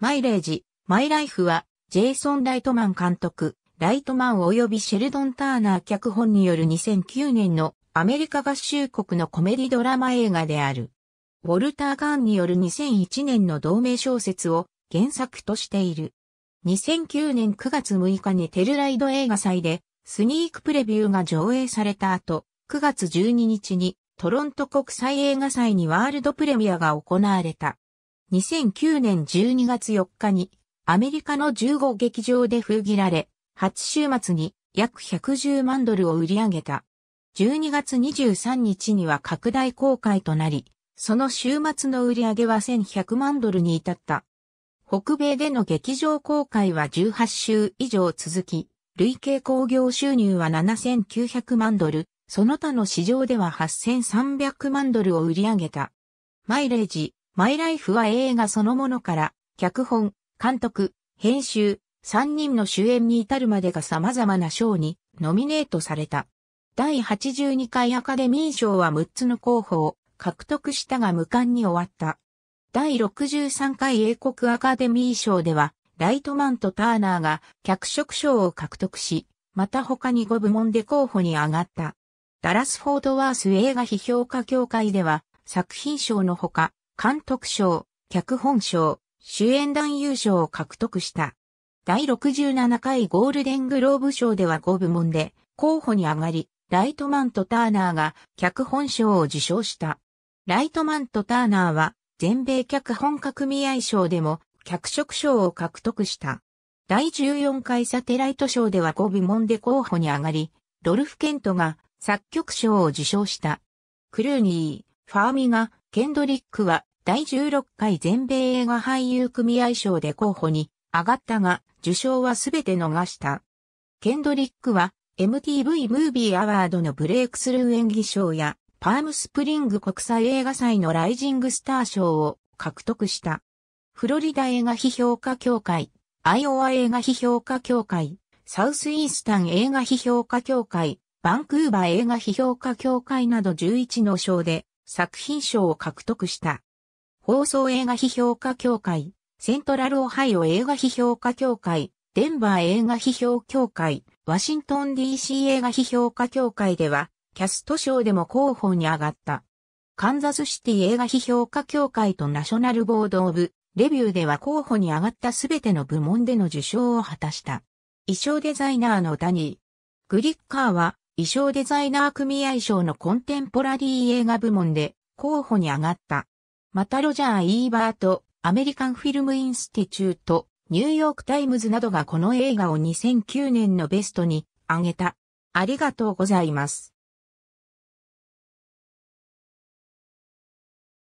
マイレージ、マイライフは、ジェイソン・ライトマン監督、ライトマン及びシェルドン・ターナー脚本による2009年のアメリカ合衆国のコメディドラマ映画である。ウォルター・ガンによる2001年の同名小説を原作としている。2009年9月6日にテルライド映画祭でスニークプレビューが上映された後、9月12日にトロント国際映画祭にワールドプレミアが行われた。2009年12月4日にアメリカの15劇場で封切られ、初週末に約110万ドルを売り上げた。12月23日には拡大公開となり、その週末の売り上げは1100万ドルに至った。北米での劇場公開は18週以上続き、累計興行収入は7900万ドル、その他の市場では8300万ドルを売り上げた。マイレージ、マイライフは映画そのものから、脚本、監督、編集、3人の主演に至るまでが様々な賞にノミネートされた。第82回アカデミー賞は6つの候補を獲得したが無冠に終わった。第63回英国アカデミー賞では、ライトマンとターナーが脚色賞を獲得し、また他に5部門で候補に上がった。ダラスフォードワース映画批評家協会では、作品賞のほか、監督賞、脚本賞、主演男優賞を獲得した。第67回ゴールデングローブ賞では5部門で候補に上がり、ライトマンとターナーが脚本賞を受賞した。ライトマンとターナーは全米脚本家組合賞でも脚色賞を獲得した。第14回サテライト賞では5部門で候補に上がり、ドルフ・ケントが作曲賞を受賞した。クルーニー、ファーミが、ケンドリックは第16回全米映画俳優組合賞で候補に上がったが、受賞はすべて逃した。ケンドリックは MTV ムービーアワードのブレイクスルー演技賞やパームスプリング国際映画祭のライジングスター賞を獲得した。フロリダ映画批評家協会、アイオワ映画批評家協会、サウスイースタン映画批評家協会、バンクーバー映画批評家協会など11の賞で作品賞を獲得した。放送映画批評家協会、セントラルオハイオ映画批評家協会、デンバー映画批評協会、ワシントン DC 映画批評家協会では、キャスト賞でも候補に上がった。カンザスシティ映画批評家協会とナショナルボードオブ、レビューでは候補に上がったすべての部門での受賞を果たした。衣装デザイナーのダニー。グリッカーは衣装デザイナー組合賞のコンテンポラリー映画部門で候補に上がった。またロジャー・イーバーとアメリカンフィルム・インスティチュート、ニューヨーク・タイムズなどがこの映画を2009年のベストに挙げた。ありがとうございます。